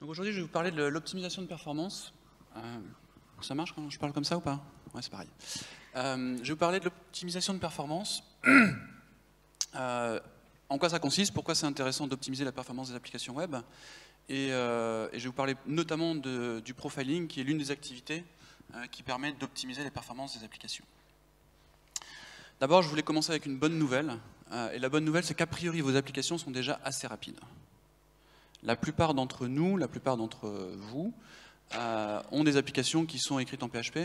Donc aujourd'hui, je vais vous parler de l'optimisation de performance. Euh, ça marche quand je parle comme ça ou pas Ouais, c'est pareil. Euh, je vais vous parler de l'optimisation de performance. Euh, en quoi ça consiste, pourquoi c'est intéressant d'optimiser la performance des applications web. Et, je vais vous parler notamment du profiling, qui est l'une des activités qui permet d'optimiser les performances des applications. D'abord, je voulais commencer avec une bonne nouvelle. et la bonne nouvelle, c'est qu'a priori, vos applications sont déjà assez rapides. La plupart d'entre nous, la plupart d'entre vous, euh, ont des applications qui sont écrites en PHP,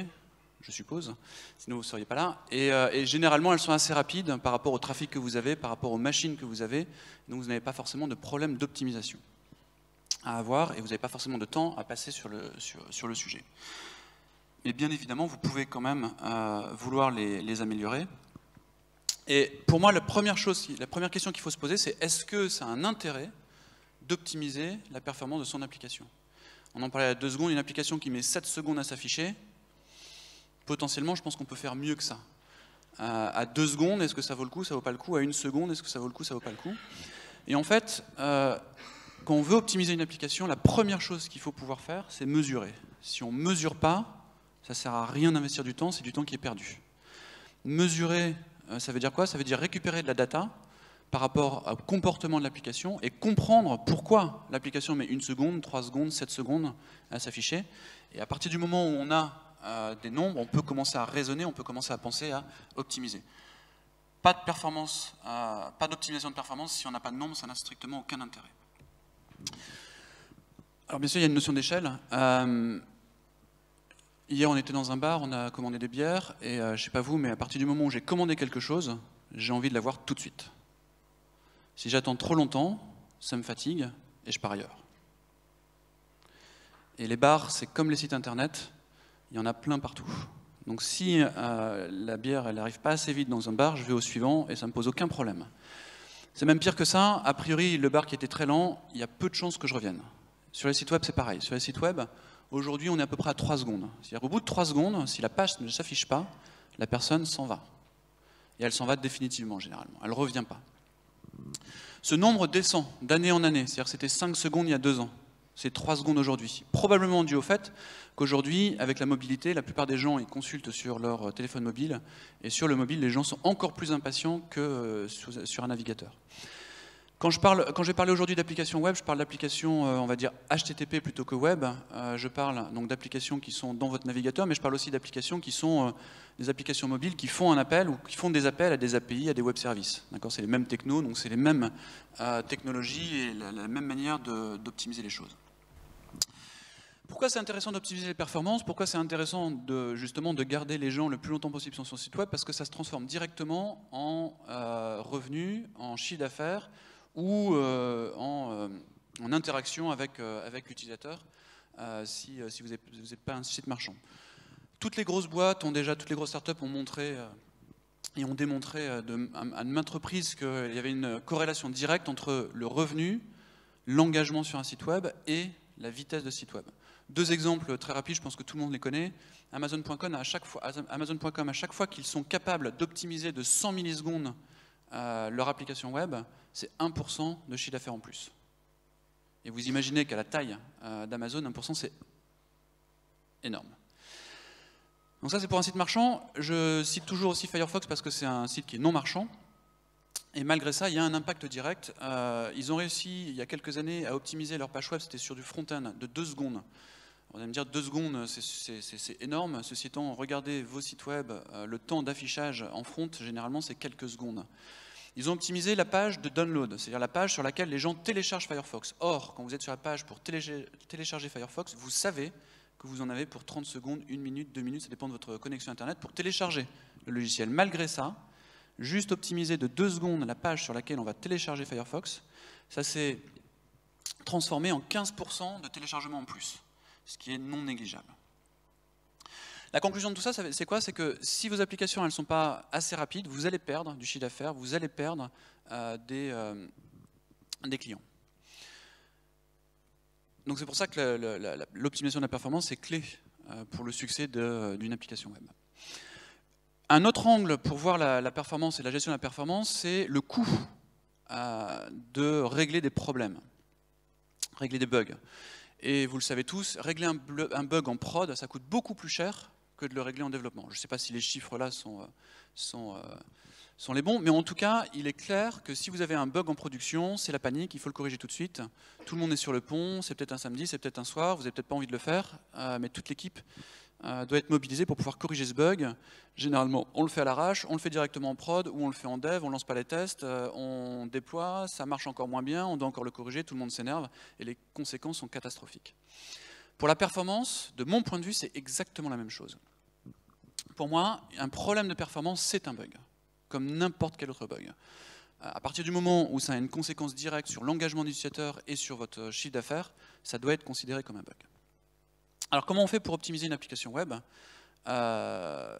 je suppose, sinon vous ne seriez pas là. Euh, et, généralement, elles sont assez rapides par rapport au trafic que vous avez, par rapport aux machines que vous avez. Donc vous n'avez pas forcément de problème d'optimisation à avoir et vous n'avez pas forcément de temps à passer sur le, sujet. Mais bien évidemment, vous pouvez quand même euh, vouloir les, améliorer. Et pour moi, la première, chose, la première question qu'il faut se poser, c'est est-ce que ça a un intérêt d'optimiser la performance de son application. On en parlait à deux secondes, une application qui met sept secondes à s'afficher, potentiellement, je pense qu'on peut faire mieux que ça. Euh, à deux secondes, est-ce que ça vaut le coup, ça vaut pas le coup À une seconde, est-ce que ça vaut le coup, ça vaut pas le coup Et en fait, euh, quand on veut optimiser une application, la première chose qu'il faut pouvoir faire, c'est mesurer. Si on ne mesure pas, ça sert à rien d'investir du temps, c'est du temps qui est perdu. Mesurer, euh, ça veut dire quoi Ça veut dire récupérer de la data, par rapport au comportement de l'application et comprendre pourquoi l'application met une seconde, trois secondes, sept secondes à s'afficher. Et à partir du moment où on a euh, des nombres, on peut commencer à raisonner, on peut commencer à penser à optimiser. Pas de performance, euh, pas d'optimisation de performance si on n'a pas de nombre, ça n'a strictement aucun intérêt. Alors bien sûr, il y a une notion d'échelle. Euh, hier, on était dans un bar, on a commandé des bières, et je ne sais pas vous, mais à partir du moment où j'ai commandé quelque chose, j'ai envie de l'avoir tout de suite. Si j'attends trop longtemps, ça me fatigue et je pars ailleurs. Et les bars, c'est comme les sites internet, il y en a plein partout. Donc si euh, la bière, elle n'arrive pas assez vite dans un bar, je vais au suivant et ça ne me pose aucun problème. C'est même pire que ça, a priori, le bar qui était très lent, il y a peu de chances que je revienne. Sur les sites web, c'est pareil. Sur les sites web, aujourd'hui, on est à peu près à 3 secondes. C'est-à-dire au bout de 3 secondes, si la page ne s'affiche pas, la personne s'en va. Et elle s'en va définitivement, généralement. Elle ne revient pas. Ce nombre descend d'année en année, c'est-à-dire c'était 5 secondes il y a 2 ans, c'est 3 secondes aujourd'hui. Probablement dû au fait qu'aujourd'hui, avec la mobilité, la plupart des gens ils consultent sur leur téléphone mobile, et sur le mobile, les gens sont encore plus impatients que euh, sur un navigateur. Quand je, parle, vais aujourd'hui d'applications web, je parle d'applications, euh, on va dire, HTTP plutôt que web. Euh, je parle donc d'applications qui sont dans votre navigateur, mais je parle aussi d'applications qui sont euh, des applications mobiles qui font un appel ou qui font des appels à des API, à des web services. D'accord C'est les mêmes technos, donc c'est les mêmes technologies et la, même manière d'optimiser les choses. Pourquoi c'est intéressant d'optimiser les performances Pourquoi c'est intéressant de, justement de garder les gens le plus longtemps possible sur son site web Parce que ça se transforme directement en revenus, en chiffre d'affaires, ou euh, euh, en, interaction avec, euh, avec l'utilisateur si, si, vous n'êtes pas un site marchand. Toutes les grosses boîtes ont déjà, toutes les grosses startups ont montré et ont démontré à, une maintes reprises qu'il y avait une corrélation directe entre le revenu, l'engagement sur un site web et la vitesse de site web. Deux exemples très rapides, je pense que tout le monde les connaît. Amazon.com, à chaque fois, à chaque fois qu'ils sont capables d'optimiser de 100 millisecondes euh, leur application web, c'est 1% de chiffre d'affaires en plus. Et vous imaginez qu'à la taille euh, d'Amazon, 1% c'est énorme. Donc ça c'est pour un site marchand. Je cite toujours aussi Firefox parce que c'est un site qui est non marchand. Et malgré ça, il y a un impact direct. Euh, ils ont réussi, il y a quelques années, à optimiser leur page web, c'était sur du front-end, de 2 secondes. On va me dire 2 secondes, c'est énorme. Ceci étant, regardez vos sites web, le temps d'affichage en front, généralement, c'est quelques secondes. Ils ont optimisé la page de download, c'est-à-dire la page sur laquelle les gens téléchargent Firefox. Or, quand vous êtes sur la page pour télécharger Firefox, vous savez que vous en avez pour 30 secondes, 1 minute, 2 minutes, ça dépend de votre connexion Internet, pour télécharger le logiciel. Malgré ça, juste optimiser de 2 secondes la page sur laquelle on va télécharger Firefox, ça s'est transformé en 15% de téléchargement en plus, ce qui est non négligeable. La conclusion de tout ça, c'est quoi C'est que si vos applications ne sont pas assez rapides, vous allez perdre du chiffre d'affaires, vous allez perdre euh, euh, des, clients. Donc c'est pour ça que l'optimisation de la performance est clé euh, pour le succès d'une application web. Un autre angle pour voir la, performance et la gestion de la performance, c'est le coût de régler des problèmes, régler des bugs. Et vous le savez tous, régler un bug en prod, ça coûte beaucoup plus cher de le régler en développement. Je ne sais pas si les chiffres là sont, euh, euh, sont les bons, mais en tout cas, il est clair que si vous avez un bug en production, c'est la panique, il faut le corriger tout de suite. Tout le monde est sur le pont, c'est peut-être un samedi, c'est peut-être un soir, vous n'avez peut-être pas envie de le faire, euh, mais toute l'équipe doit être mobilisée pour pouvoir corriger ce bug. Généralement, on le fait à l'arrache, on le fait directement en prod, ou on le fait en dev, on ne lance pas les tests, on déploie, ça marche encore moins bien, on doit encore le corriger, tout le monde s'énerve, et les conséquences sont catastrophiques. Pour la performance, de mon point de vue, c'est exactement la même chose pour moi, un problème de performance, c'est un bug, comme n'importe quel autre bug. Euh, à partir du moment où ça a une conséquence directe sur l'engagement des utilisateurs et sur votre euh, chiffre d'affaires, ça doit être considéré comme un bug. Alors comment on fait pour optimiser une application web euh,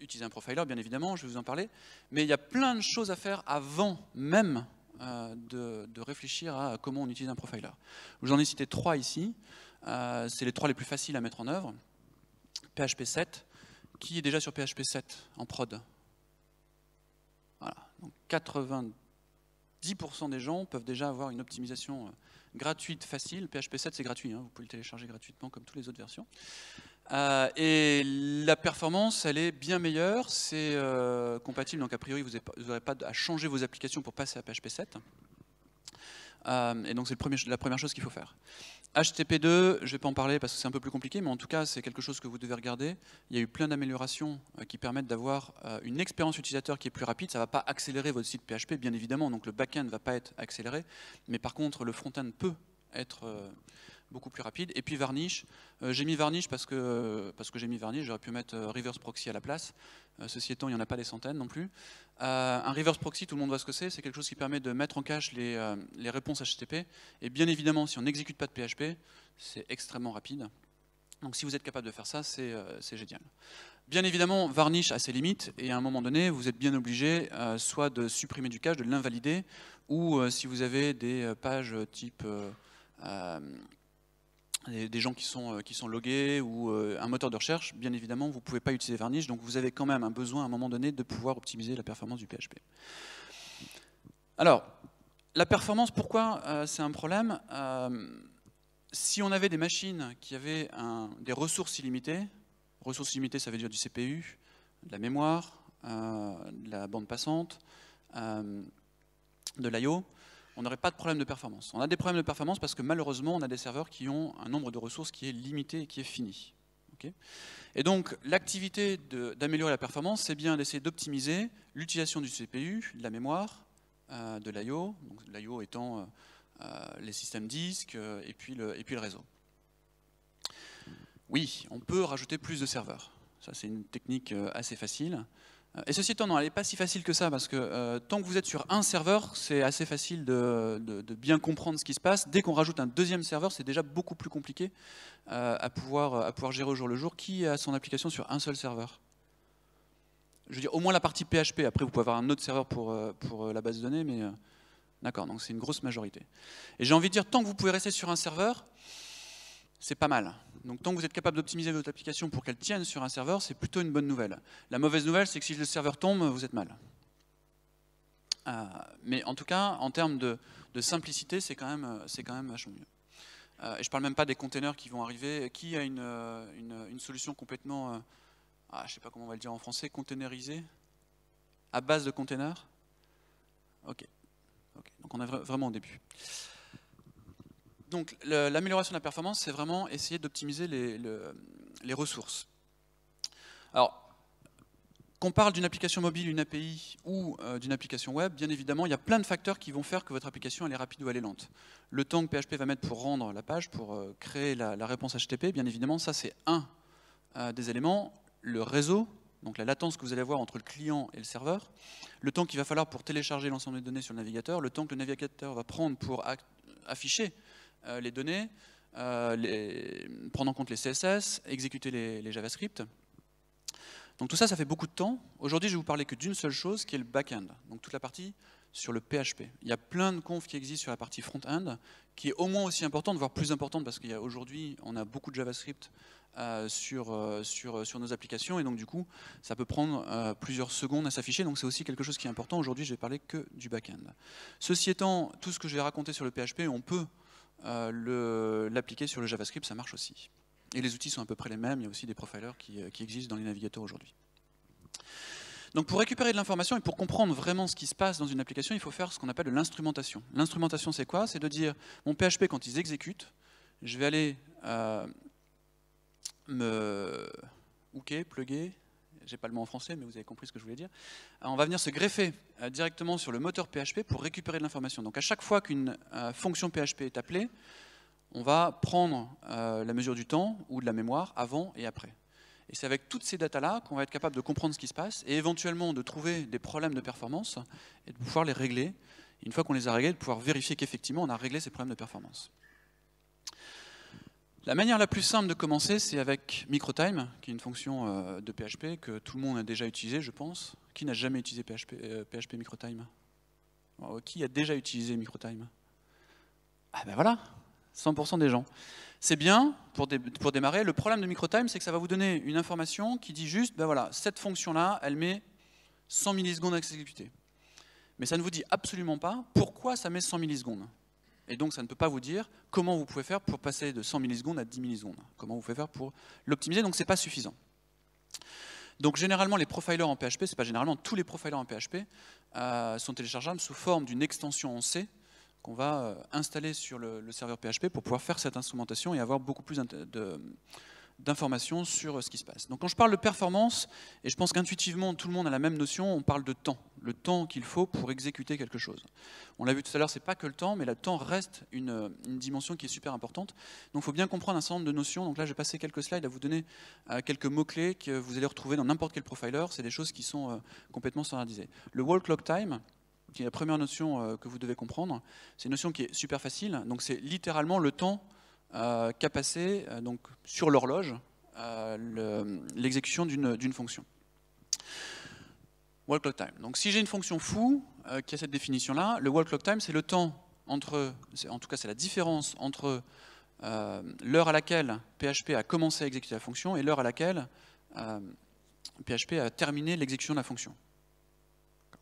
Utiliser un profiler, bien évidemment, je vais vous en parler. Mais il y a plein de choses à faire avant même de, réfléchir à comment on utilise un profiler. J'en ai cité trois ici. C'est les trois les plus faciles à mettre en œuvre. PHP 7, qui est déjà sur PHP 7 en prod Voilà, 90% des gens peuvent déjà avoir une optimisation euh, gratuite, facile. PHP 7, c'est gratuit, hein. vous pouvez le télécharger gratuitement comme toutes les autres versions. Euh, et la performance, elle est bien meilleure, c'est euh, compatible, donc a priori, vous n'aurez pas à changer vos applications pour passer à PHP 7. et donc c'est la première chose qu'il faut faire. HTTP2, je ne vais pas en parler parce que c'est un peu plus compliqué, mais en tout cas, c'est quelque chose que vous devez regarder. Il y a eu plein d'améliorations euh, qui permettent d'avoir euh, une expérience utilisateur qui est plus rapide. Ça ne va pas accélérer votre site PHP, bien évidemment, donc le back-end ne va pas être accéléré. Mais par contre, le front-end peut être euh, beaucoup plus rapide. Et puis Varnish, euh, j'ai mis Varnish parce que, parce que j'ai mis Varnish, j'aurais pu mettre euh, Reverse Proxy à la place. Euh, ceci étant, il n'y en a pas des centaines non plus. un Reverse Proxy, tout le monde voit ce que c'est, c'est quelque chose qui permet de mettre en cache les, réponses HTTP. Et bien évidemment, si on n'exécute pas de PHP, c'est extrêmement rapide. Donc si vous êtes capable de faire ça, c'est génial. Bien évidemment, Varnish a ses limites, et à un moment donné, vous êtes bien obligé soit de supprimer du cache, de l'invalider, ou si vous avez des pages type des gens qui sont, euh, qui sont logués ou euh, un moteur de recherche, bien évidemment, vous ne pouvez pas utiliser Varnish, donc vous avez quand même un besoin à un moment donné de pouvoir optimiser la performance du PHP. Alors, la performance, pourquoi euh, c'est un problème Si on avait des machines qui avaient des ressources illimitées, ressources illimitées, ça veut dire du CPU, de la mémoire, de la bande passante, de l'IO, on n'aurait pas de problème de performance. On a des problèmes de performance parce que malheureusement, on a des serveurs qui ont un nombre de ressources qui est limité et qui est fini. et donc, l'activité d'améliorer la performance, c'est bien d'essayer d'optimiser l'utilisation du CPU, de la mémoire, euh, de l'IO, l'IO étant euh, euh, les systèmes disques et, puis le, et puis le réseau. Oui, on peut rajouter plus de serveurs. Ça, c'est une technique assez facile. Et ceci étant, elle n'est pas si facile que ça, parce que euh, tant que vous êtes sur un serveur, c'est assez facile de, de, bien comprendre ce qui se passe. Dès qu'on rajoute un deuxième serveur, c'est déjà beaucoup plus compliqué euh, à, pouvoir, euh, à pouvoir gérer au jour le jour. Qui a son application sur un seul serveur Je veux dire, au moins la partie PHP. Après, vous pouvez avoir un autre serveur pour, pour la base de données, mais d'accord, donc c'est une grosse majorité. Et j'ai envie de dire, tant que vous pouvez rester sur un serveur, c'est pas mal. Donc tant que vous êtes capable d'optimiser votre application pour qu'elle tienne sur un serveur, c'est plutôt une bonne nouvelle. La mauvaise nouvelle, c'est que si le serveur tombe, vous êtes mal. Euh, mais en tout cas, en termes de, simplicité, c'est quand, même, euh, quand même vachement mieux. Euh, et je parle même pas des containers qui vont arriver. Qui a une, solution complètement, ah, je sais pas comment on va le dire en français, containerisée À base de containers Ok. Donc on est vraiment au début. Donc l'amélioration de la performance, c'est vraiment essayer d'optimiser les, ressources. Alors, qu'on parle d'une application mobile, une API ou euh, d'une application web, bien évidemment, il y a plein de facteurs qui vont faire que votre application elle est rapide ou elle est lente. Le temps que PHP va mettre pour rendre la page, pour euh, créer la, réponse HTTP, bien évidemment, ça c'est un euh, des éléments. Le réseau, donc la latence que vous allez avoir entre le client et le serveur, le temps qu'il va falloir pour télécharger l'ensemble des données sur le navigateur, le temps que le navigateur va prendre pour afficher euh, les données, euh, prendre en compte les CSS, exécuter les, JavaScript. Donc tout ça, ça fait beaucoup de temps. Aujourd'hui, je vais vous parler que d'une seule chose, qui est le back-end, donc toute la partie sur le PHP. Il y a plein de confs qui existent sur la partie front-end, qui est au moins aussi importante, voire plus importante, parce qu'aujourd'hui, on a beaucoup de JavaScript euh, sur, sur, sur, nos applications, et donc du coup, ça peut prendre plusieurs secondes à s'afficher, donc c'est aussi quelque chose qui est important. Aujourd'hui, je vais parler que du back-end. Ceci étant, tout ce que je vais raconter sur le PHP, on peut euh, l'appliquer sur le JavaScript, ça marche aussi. Et les outils sont à peu près les mêmes, il y a aussi des profilers euh, qui, existent dans les navigateurs aujourd'hui. Donc pour récupérer de l'information et pour comprendre vraiment ce qui se passe dans une application, il faut faire ce qu'on appelle de l'instrumentation. L'instrumentation c'est quoi C'est de dire, mon PHP quand ils exécutent, je vais aller euh, me hooker, plugger, j'ai pas le mot en français, mais vous avez compris ce que je voulais dire. Euh, on va venir se greffer euh, directement sur le moteur PHP pour récupérer de l'information. Donc à chaque fois qu'une euh, fonction PHP est appelée, on va prendre la mesure du temps ou de la mémoire avant et après. Et c'est avec toutes ces datas-là qu'on va être capable de comprendre ce qui se passe et éventuellement de trouver des problèmes de performance et de pouvoir les régler. Une fois qu'on les a réglés, de pouvoir vérifier qu'effectivement on a réglé ces problèmes de performance. La manière la plus simple de commencer, c'est avec microtime, qui est une fonction euh, de PHP que tout le monde a déjà utilisée, je pense. Qui n'a jamais utilisé PHP, euh, microtime oh, Qui a déjà utilisé microtime Ah ben voilà, 100% des gens. C'est bien pour, pour, démarrer. Le problème de microtime, c'est que ça va vous donner une information qui dit juste, ben voilà, cette fonction-là, elle met 100 millisecondes à s'exécuter. Mais ça ne vous dit absolument pas pourquoi ça met 100 millisecondes. Et donc, ça ne peut pas vous dire comment vous pouvez faire pour passer de 100 millisecondes à 10 millisecondes. Comment vous pouvez faire pour l'optimiser. Donc, ce n'est pas suffisant. Donc, généralement, les profilers en PHP, c'est pas généralement, tous les profilers en PHP euh, sont téléchargeables sous forme d'une extension en C qu'on va euh, installer sur le, serveur PHP pour pouvoir faire cette instrumentation et avoir beaucoup plus de, d'informations sur euh, ce qui se passe. Donc quand je parle de performance, et je pense qu'intuitivement tout le monde a la même notion, on parle de temps, le temps qu'il faut pour exécuter quelque chose. On l'a vu tout à l'heure, c'est pas que le temps, mais le temps reste une, euh, dimension qui est super importante. Donc il faut bien comprendre un certain nombre de notions. Donc là, j'ai passé quelques slides à vous donner euh, quelques mots-clés que vous allez retrouver dans n'importe quel profiler. C'est des choses qui sont complètement standardisées. Le wall clock time, qui est la première notion que vous devez comprendre, c'est une notion qui est super facile. Donc c'est littéralement le temps euh, qu'a passé euh, donc, sur l'horloge euh, l'exécution d'une fonction. Wall clock time. Donc si j'ai une fonction fou qui a cette définition-là, le wall clock time, c'est le temps entre, en tout cas c'est la différence entre l'heure à laquelle PHP a commencé à exécuter la fonction et l'heure à laquelle PHP a terminé l'exécution de la fonction.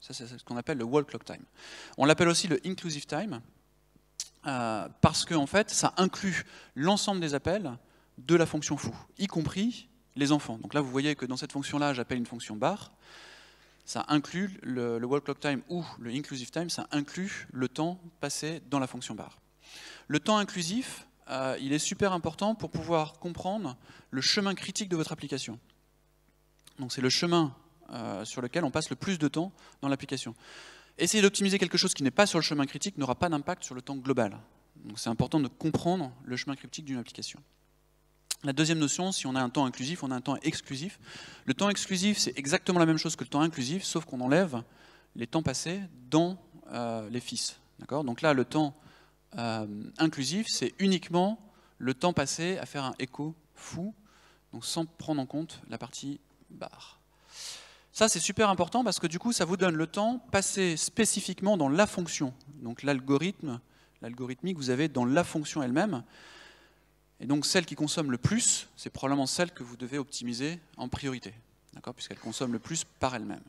Ça, c'est ce qu'on appelle le wall clock time. On l'appelle aussi le inclusive time, euh, parce que en fait, ça inclut l'ensemble des appels de la fonction foo, y compris les enfants. Donc là, vous voyez que dans cette fonction-là, j'appelle une fonction bar. Ça inclut le, le wall clock time ou le inclusive time, ça inclut le temps passé dans la fonction bar. Le temps inclusif, euh, il est super important pour pouvoir comprendre le chemin critique de votre application. Donc c'est le chemin euh, sur lequel on passe le plus de temps dans l'application essayer d'optimiser quelque chose qui n'est pas sur le chemin critique n'aura pas d'impact sur le temps global. Donc c'est important de comprendre le chemin critique d'une application. La deuxième notion, si on a un temps inclusif, on a un temps exclusif. Le temps exclusif, c'est exactement la même chose que le temps inclusif, sauf qu'on enlève les temps passés dans euh, les fils. Donc là, le temps euh, inclusif, c'est uniquement le temps passé à faire un écho fou, donc sans prendre en compte la partie barre. Ça, c'est super important parce que du coup, ça vous donne le temps passé spécifiquement dans la fonction, donc l'algorithme, l'algorithmique, vous avez dans la fonction elle-même. Et donc, celle qui consomme le plus, c'est probablement celle que vous devez optimiser en priorité, puisqu'elle consomme le plus par elle-même.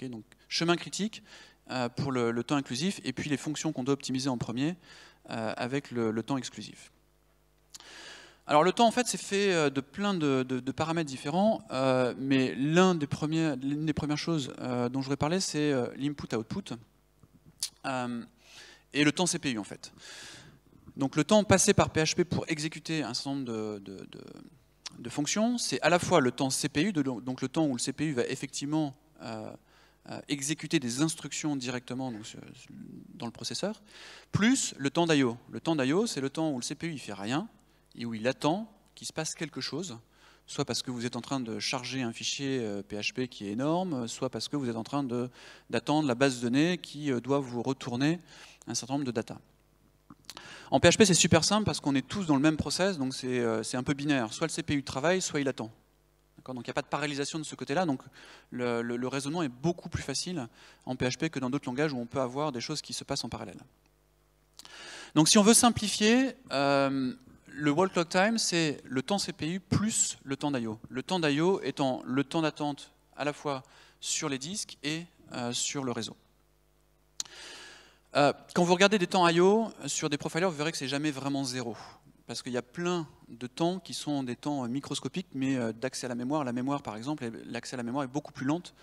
donc, chemin critique euh, pour le, temps inclusif, et puis les fonctions qu'on doit optimiser en premier euh, avec le temps exclusif. Alors le temps, en fait, c'est fait euh, de plein de, paramètres différents, euh, mais l'une des, premières, choses euh, dont je voudrais parler, c'est l'input-output et le temps CPU, en fait. Donc le temps passé par PHP pour exécuter un certain nombre de, fonctions, c'est à la fois le temps CPU, donc le temps où le CPU va effectivement exécuter des instructions directement dans le processeur, plus le temps d'IO. Le temps d'IO, c'est le temps où le CPU ne fait rien, et où il attend qu'il se passe quelque chose, soit parce que vous êtes en train de charger un fichier PHP euh, qui est énorme, soit parce que vous êtes en train d'attendre la base de données qui euh, doit vous retourner un certain nombre de data. En PHP, c'est super simple parce qu'on est tous dans le même process, donc c'est euh, un peu binaire. Soit le CPU travaille, soit il attend. Donc il n'y a pas de parallélisation de ce côté-là, donc le, raisonnement est beaucoup plus facile en PHP que dans d'autres langages où on peut avoir des choses qui se passent en parallèle. Donc si on veut simplifier, le wall clock time, c'est le temps CPU plus le temps d'IO. Le temps d'IO étant le temps d'attente à la fois sur les disques et euh, sur le réseau. Euh, quand vous regardez des temps IO sur des profilers, vous verrez que c'est jamais vraiment zéro. Parce qu'il y a plein de temps qui sont des temps euh, microscopiques, mais d'accès à la mémoire. La mémoire, par exemple, l'accès à la mémoire est beaucoup plus lente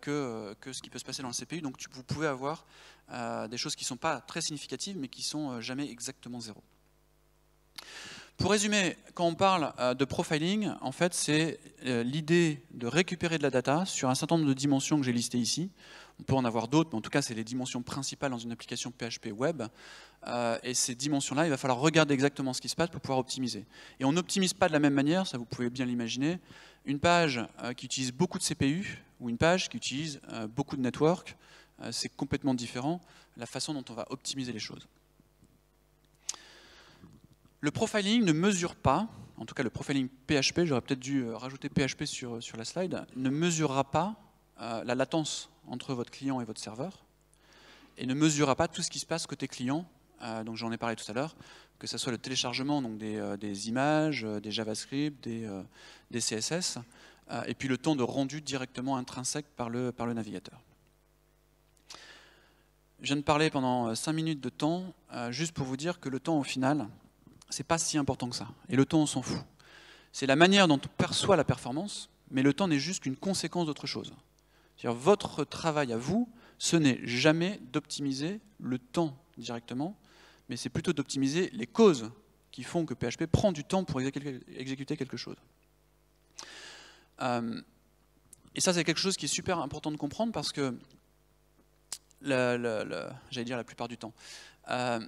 que, ce qui peut se passer dans le CPU. Donc vous pouvez avoir des choses qui ne sont pas très significatives, mais qui ne sont jamais exactement zéro. Pour résumer, quand on parle euh, de profiling, en fait, c'est euh, l'idée de récupérer de la data sur un certain nombre de dimensions que j'ai listées ici. On peut en avoir d'autres, mais en tout cas, c'est les dimensions principales dans une application PHP web. Euh, et ces dimensions-là, il va falloir regarder exactement ce qui se passe pour pouvoir optimiser. Et on n'optimise pas de la même manière, ça vous pouvez bien l'imaginer. Une page qui utilise beaucoup de CPU ou une page qui utilise beaucoup de network, c'est complètement différent la façon dont on va optimiser les choses. Le profiling ne mesure pas, en tout cas le profiling PHP, j'aurais peut-être dû euh, rajouter PHP sur, euh, sur la slide, ne mesurera pas euh, la latence entre votre client et votre serveur, et ne mesurera pas tout ce qui se passe côté client, donc j'en ai parlé tout à l'heure, que ce soit le téléchargement donc des, images, des JavaScript, des, des CSS, et puis le temps de rendu directement intrinsèque par le, par le navigateur. Je viens de parler pendant 5 minutes de temps, juste pour vous dire que le temps au final, c'est pas si important que ça. Et le temps, on s'en fout. C'est la manière dont on perçoit la performance, mais le temps n'est juste qu'une conséquence d'autre chose. votre travail à vous, ce n'est jamais d'optimiser le temps directement, mais c'est plutôt d'optimiser les causes qui font que PHP prend du temps pour exécuter quelque chose. Euh, et ça, c'est quelque chose qui est super important de comprendre parce que, j'allais dire la plupart du temps, euh,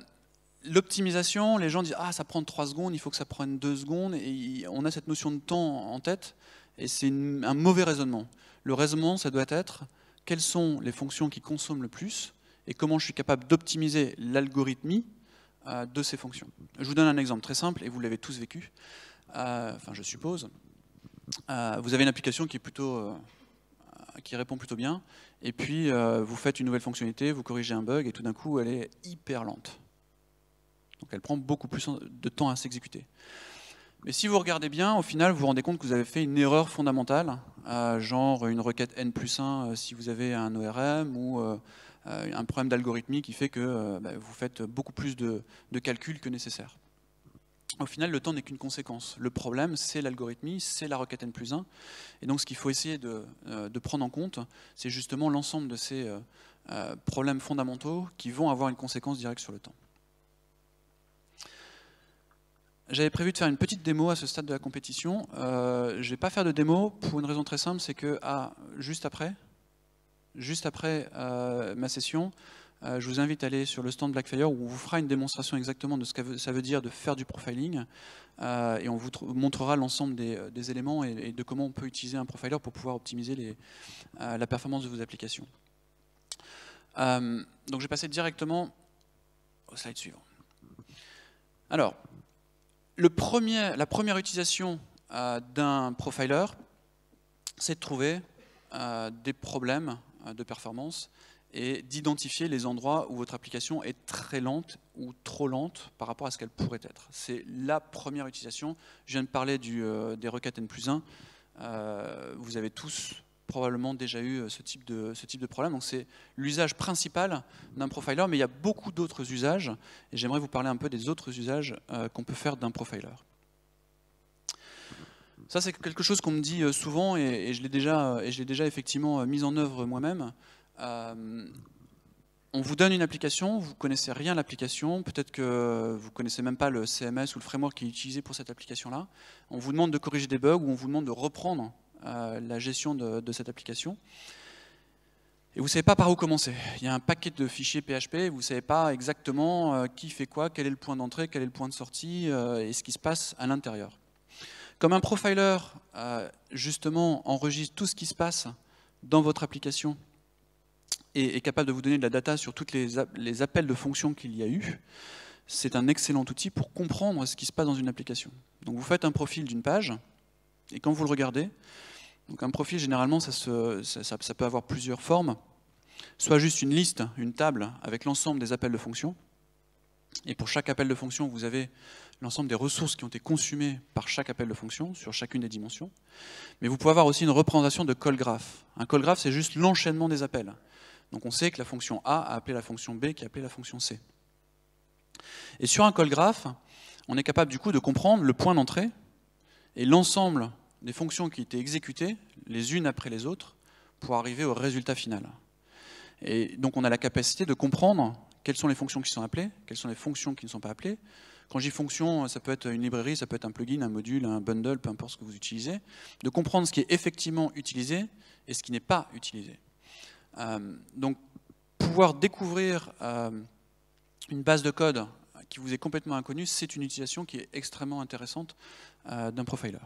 l'optimisation, les gens disent Ah, ça prend 3 secondes, il faut que ça prenne 2 secondes. Et on a cette notion de temps en tête. Et c'est un mauvais raisonnement. Le raisonnement, ça doit être quelles sont les fonctions qui consomment le plus et comment je suis capable d'optimiser l'algorithmie euh, de ces fonctions. Je vous donne un exemple très simple et vous l'avez tous vécu. Euh, enfin, je suppose. Euh, vous avez une application qui est plutôt qui répond plutôt bien. Et puis, vous faites une nouvelle fonctionnalité, vous corrigez un bug, et tout d'un coup, elle est hyper lente. Donc elle prend beaucoup plus de temps à s'exécuter. Mais si vous regardez bien, au final, vous vous rendez compte que vous avez fait une erreur fondamentale, euh, genre une requête n plus 1 euh, si vous avez un ORM ou euh, un problème d'algorithmie qui fait que bah, vous faites beaucoup plus de, calculs que nécessaire. Au final, le temps n'est qu'une conséquence. Le problème, c'est l'algorithmie, c'est la requête n plus 1. Et donc, ce qu'il faut essayer de, prendre en compte, c'est justement l'ensemble de ces problèmes fondamentaux qui vont avoir une conséquence directe sur le temps. J'avais prévu de faire une petite démo à ce stade de la compétition. Euh, je ne vais pas faire de démo pour une raison très simple, c'est que ah, juste après, juste après euh, ma session, euh, je vous invite à aller sur le stand Blackfire où on vous fera une démonstration exactement de ce que ça veut dire de faire du profiling et on vous montrera l'ensemble des, éléments et, de comment on peut utiliser un profiler pour pouvoir optimiser la performance de vos applications. donc je vais passer directement au slide suivant. Alors, la première utilisation euh, d'un profiler, c'est de trouver euh, des problèmes euh, de performance et d'identifier les endroits où votre application est très lente ou trop lente par rapport à ce qu'elle pourrait être. C'est la première utilisation. Je viens de parler du, des requêtes N plus 1. vous avez tous probablement déjà eu euh, ce type de, ce type de problème. Donc c'est l'usage principal d'un profiler, mais il y a beaucoup d'autres usages, et j'aimerais vous parler un peu des autres usages euh, qu'on peut faire d'un profiler. Ça, c'est quelque chose qu'on me dit euh, souvent, et, je l'ai déjà, déjà effectivement mis en œuvre moi-même. on vous donne une application, vous ne connaissez rien l'application, peut-être que vous ne connaissez même pas le CMS ou le framework qui est utilisé pour cette application-là. On vous demande de corriger des bugs ou on vous demande de reprendre la gestion de, cette application. Et vous ne savez pas par où commencer. Il y a un paquet de fichiers PHP, vous ne savez pas exactement euh, qui fait quoi, quel est le point d'entrée, quel est le point de sortie euh, et ce qui se passe à l'intérieur. Comme un profiler, euh, justement, enregistre tout ce qui se passe dans votre application et est capable de vous donner de la data sur tous les, les, appels de fonctions qu'il y a eu, c'est un excellent outil pour comprendre ce qui se passe dans une application. Donc vous faites un profil d'une page, et quand vous le regardez, donc un profil, généralement, ça, peut avoir plusieurs formes. Soit juste une liste, une table, avec l'ensemble des appels de fonction. Et pour chaque appel de fonction, vous avez l'ensemble des ressources qui ont été consumées par chaque appel de fonction sur chacune des dimensions. Mais vous pouvez avoir aussi une représentation de call graph. Un call graph, c'est juste l'enchaînement des appels. Donc on sait que la fonction A a appelé la fonction B qui a appelé la fonction C. Et sur un call graph, on est capable du coup de comprendre le point d'entrée et l'ensemble des fonctions qui étaient exécutées les unes après les autres pour arriver au résultat final. Et donc on a la capacité de comprendre quelles sont les fonctions qui sont appelées, quelles sont les fonctions qui ne sont pas appelées. Quand j'ai fonction, ça peut être une librairie, ça peut être un plugin, un module, un bundle, peu importe ce que vous utilisez, de comprendre ce qui est effectivement utilisé et ce qui n'est pas utilisé. Euh, donc pouvoir découvrir euh, une base de code qui vous est complètement inconnue, c'est une utilisation qui est extrêmement intéressante euh, d'un profiler.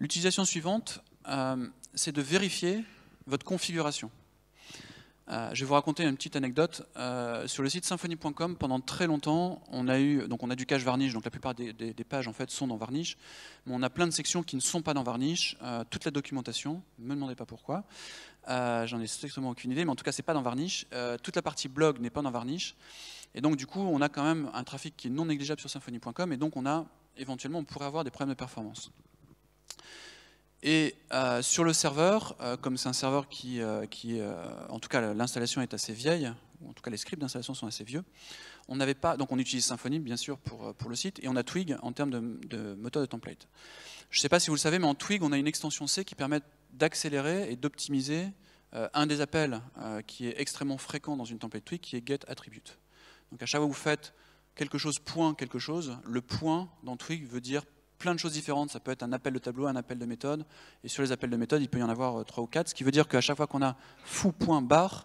L'utilisation suivante, euh, c'est de vérifier votre configuration. Euh, je vais vous raconter une petite anecdote. Euh, sur le site symfony.com, pendant très longtemps, on a eu donc on a du cache varnish, donc la plupart des, pages en fait sont dans varnish, mais on a plein de sections qui ne sont pas dans varnish. toute la documentation, ne me demandez pas pourquoi, j'en ai strictement aucune idée, mais en tout cas c'est pas dans varnish. toute la partie blog n'est pas dans varnish, et donc du coup on a quand même un trafic qui est non négligeable sur symfony.com, et donc on a éventuellement on pourrait avoir des problèmes de performance. Et euh, sur le serveur, euh, comme c'est un serveur qui, euh, en tout cas l'installation est assez vieille, ou en tout cas les scripts d'installation sont assez vieux, on n'avait pas, donc on utilise Symfony bien sûr pour, pour le site, et on a Twig en termes de, de moteur de template. Je ne sais pas si vous le savez, mais en Twig, on a une extension C qui permet d'accélérer et d'optimiser un des appels qui est extrêmement fréquent dans une template Twig, qui est get attribute. Donc à chaque fois que vous faites quelque chose point quelque chose, le point dans Twig veut dire plein de choses différentes. Ça peut être un appel de tableau, un appel de méthode. Et sur les appels de méthode, il peut y en avoir euh, trois ou quatre. Ce qui veut dire qu'à chaque fois qu'on a foo.bar,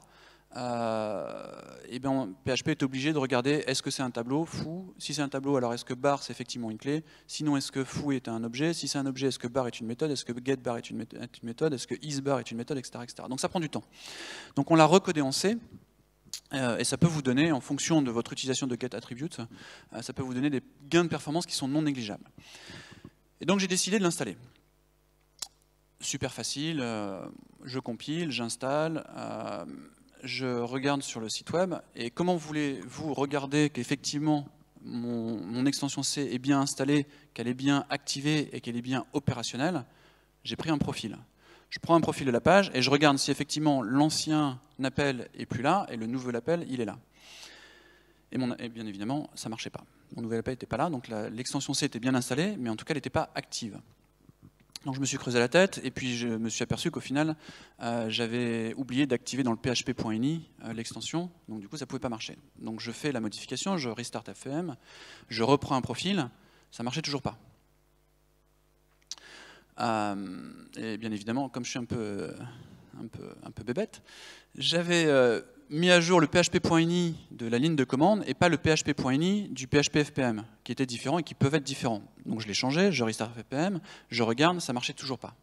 euh, PHP eh ben, est obligé de regarder est-ce que c'est un tableau foo Si c'est un tableau, alors est-ce que bar c'est effectivement une clé Sinon, est-ce que foo est un objet Si c'est un objet, est-ce que bar est une méthode Est-ce que get est une méthode Est-ce que is est une méthode, etc., Donc ça prend du temps. Donc on l'a recodé en euh, C. et ça peut vous donner, en fonction de votre utilisation de get attribute, euh, ça peut vous donner des gains de performance qui sont non négligeables. Et donc j'ai décidé de l'installer. Super facile, euh, je compile, j'installe, euh, je regarde sur le site web. Et comment voulez-vous regarder qu'effectivement mon, extension C est bien installée, qu'elle est bien activée et qu'elle est bien opérationnelle J'ai pris un profil. Je prends un profil de la page et je regarde si effectivement l'ancien appel est plus là et le nouvel appel, il est là. Et, bien évidemment, ça ne marchait pas. Mon nouvel appel n'était pas là, donc l'extension C était bien installée, mais en tout cas, elle n'était pas active. Donc je me suis creusé la tête et puis je me suis aperçu qu'au final, euh, j'avais oublié d'activer dans le php.ini euh, l'extension, donc du coup ça ne pouvait pas marcher. Donc je fais la modification, je restart FEM, je reprends un profil, ça ne marchait toujours pas. Euh, et bien évidemment, comme je suis un peu, un peu, un peu bébête, j'avais mis à jour le PHP.ini de la ligne de commande et pas le PHP.ini du phpfpm qui était différent et qui peuvent être différents. Donc je l'ai changé, je restart FPM, je regarde, ça marchait toujours pas.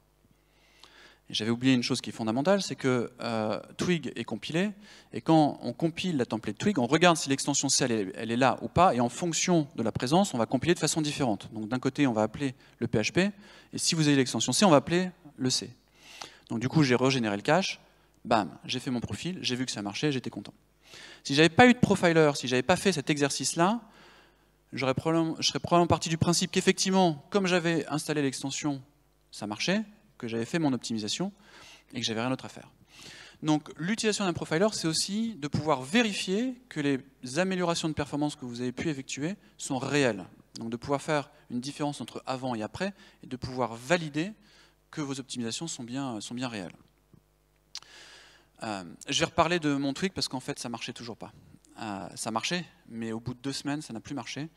J'avais oublié une chose qui est fondamentale, c'est que euh, Twig est compilé, et quand on compile la template Twig, on regarde si l'extension C elle est, elle est, là ou pas, et en fonction de la présence, on va compiler de façon différente. Donc d'un côté, on va appeler le PHP, et si vous avez l'extension C, on va appeler le C. Donc du coup, j'ai régénéré le cache, bam, j'ai fait mon profil, j'ai vu que ça marchait, j'étais content. Si j'avais pas eu de profiler, si j'avais pas fait cet exercice-là, je serais probablement parti du principe qu'effectivement, comme j'avais installé l'extension, ça marchait, que j'avais fait mon optimisation et que j'avais rien d'autre à faire. Donc l'utilisation d'un profiler, c'est aussi de pouvoir vérifier que les améliorations de performance que vous avez pu effectuer sont réelles. Donc de pouvoir faire une différence entre avant et après et de pouvoir valider que vos optimisations sont bien, sont bien réelles. Euh, J'ai reparlé de mon tweak parce qu'en fait, ça marchait toujours pas. Euh, ça marchait, mais au bout de deux semaines, ça n'a plus marché.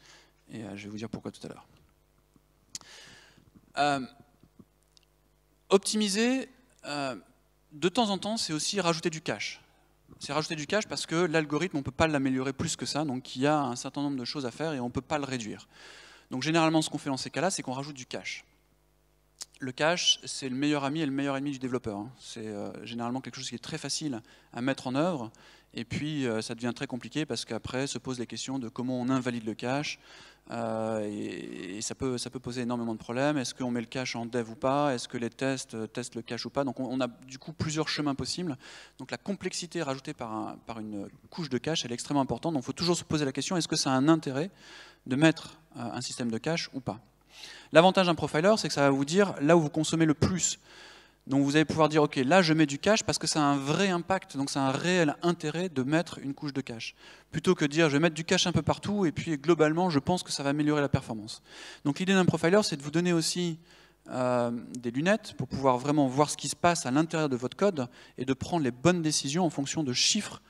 Et euh, je vais vous dire pourquoi tout à l'heure. Euh, optimiser, de temps en temps, c'est aussi rajouter du cache. C'est rajouter du cache parce que l'algorithme, on ne peut pas l'améliorer plus que ça, donc il y a un certain nombre de choses à faire et on ne peut pas le réduire. Donc généralement, ce qu'on fait dans ces cas-là, c'est qu'on rajoute du cache le cache, c'est le meilleur ami et le meilleur ennemi du développeur. Hein. C'est euh, généralement quelque chose qui est très facile à mettre en œuvre, et puis euh, ça devient très compliqué parce qu'après se posent les questions de comment on invalide le cache, euh, et, ça, peut, poser énormément de problèmes. Est-ce qu'on met le cache en dev ou pas Est-ce que les tests testent le cache ou pas Donc on, a du coup plusieurs chemins possibles. Donc la complexité rajoutée par, par une couche de cache, elle est extrêmement importante. Donc il faut toujours se poser la question, est-ce que ça a un intérêt de mettre un système de cache ou pas L'avantage d'un profiler, c'est que ça va vous dire là où vous consommez le plus. Donc vous allez pouvoir dire, ok, là je mets du cache parce que ça a un vrai impact, donc c'est un réel intérêt de mettre une couche de cache. Plutôt que de dire, je vais mettre du cache un peu partout et puis globalement, je pense que ça va améliorer la performance. Donc l'idée d'un profiler, c'est de vous donner aussi euh, des lunettes pour pouvoir vraiment voir ce qui se passe à l'intérieur de votre code et de prendre les bonnes décisions en fonction de chiffres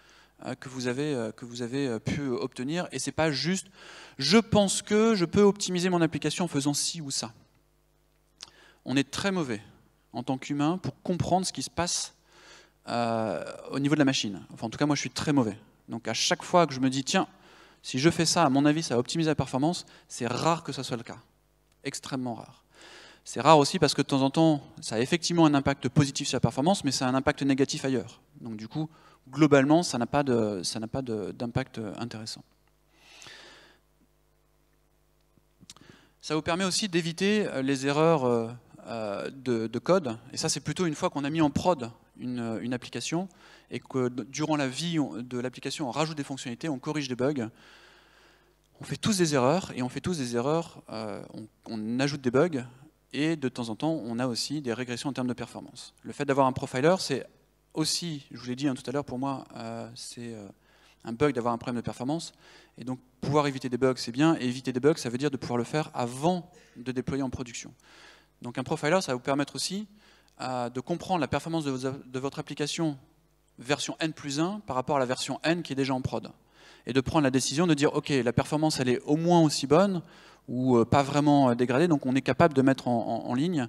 Hein, que vous avez, euh, que vous avez euh, pu euh, obtenir. Et c'est pas juste je pense que je peux optimiser mon application en faisant ci ou ça. On est très mauvais en tant qu'humain pour comprendre ce qui se passe au niveau de la machine. Enfin, en tout cas, moi, je suis très mauvais. Donc, à chaque fois que je me dis, tiens, si je fais ça, à mon avis, ça optimise la performance, c'est rare que ça soit le cas. Extrêmement rare. C'est rare aussi parce que de temps en temps, ça a effectivement un impact positif sur la performance, mais ça a un impact négatif ailleurs. Donc, du coup, globalement, ça n'a pas d'impact euh, intéressant. Ça vous permet aussi d'éviter euh, les erreurs euh, de, code, et ça c'est plutôt une fois qu'on a mis en prod une, application, et que durant la vie de l'application on rajoute des fonctionnalités, on corrige des bugs, on fait tous des erreurs, et on fait tous des erreurs, on, ajoute des bugs, et de temps en temps, on a aussi des régressions en termes de performance. Le fait d'avoir un profiler, c'est aussi, je vous l'ai dit hein, tout à l'heure, pour moi, euh, c'est euh, un bug d'avoir un problème de performance. Et donc, pouvoir éviter des bugs, c'est bien. Et éviter des bugs, ça veut dire de pouvoir le faire avant de déployer en production. Donc, un profiler, ça va vous permettre aussi euh, de comprendre la performance de, votre application version N plus 1 par rapport à la version N qui est déjà en prod. Et de prendre la décision de dire, OK, la performance, elle est au moins aussi bonne ou pas vraiment dégradée, donc on est capable de mettre en ligne